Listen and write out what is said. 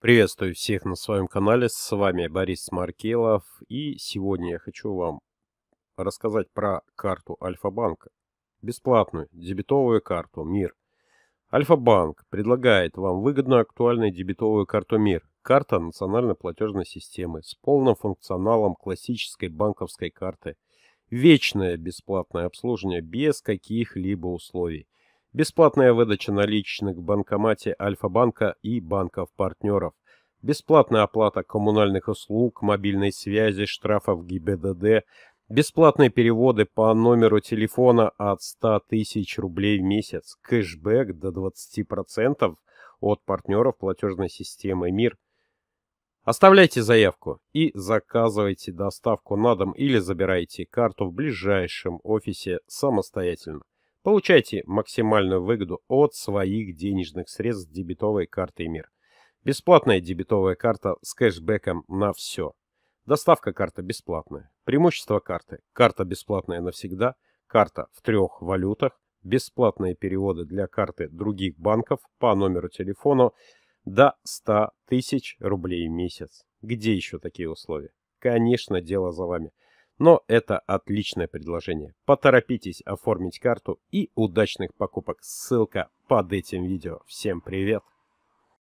Приветствую всех на своем канале, с вами Борис Маркелов и сегодня я хочу вам рассказать про карту Альфа-банка, бесплатную дебетовую карту МИР. Альфа-банк предлагает вам выгодную актуальную дебетовую карту МИР, карта национальной платежной системы с полным функционалом классической банковской карты, вечное бесплатное обслуживание без каких-либо условий – Бесплатная выдача наличных в банкомате Альфа-банка и банков-партнеров. Бесплатная оплата коммунальных услуг, мобильной связи, штрафов ГИБДД. Бесплатные переводы по номеру телефона от 100 тысяч рублей в месяц. Кэшбэк до 20% от партнеров платежной системы МИР. Оставляйте заявку и заказывайте доставку на дом или забирайте карту в ближайшем офисе самостоятельно. Получайте максимальную выгоду от своих денежных средств с дебетовой картой МИР. Бесплатная дебетовая карта с кэшбэком на все. Доставка карты бесплатная. Преимущество карты. Карта бесплатная навсегда. Карта в трех валютах. Бесплатные переводы для карты других банков по номеру телефона до 100 тысяч рублей в месяц. Где еще такие условия? Конечно, дело за вами. Но это отличное предложение. Поторопитесь оформить карту и удачных покупок. Ссылка под этим видео. Всем привет!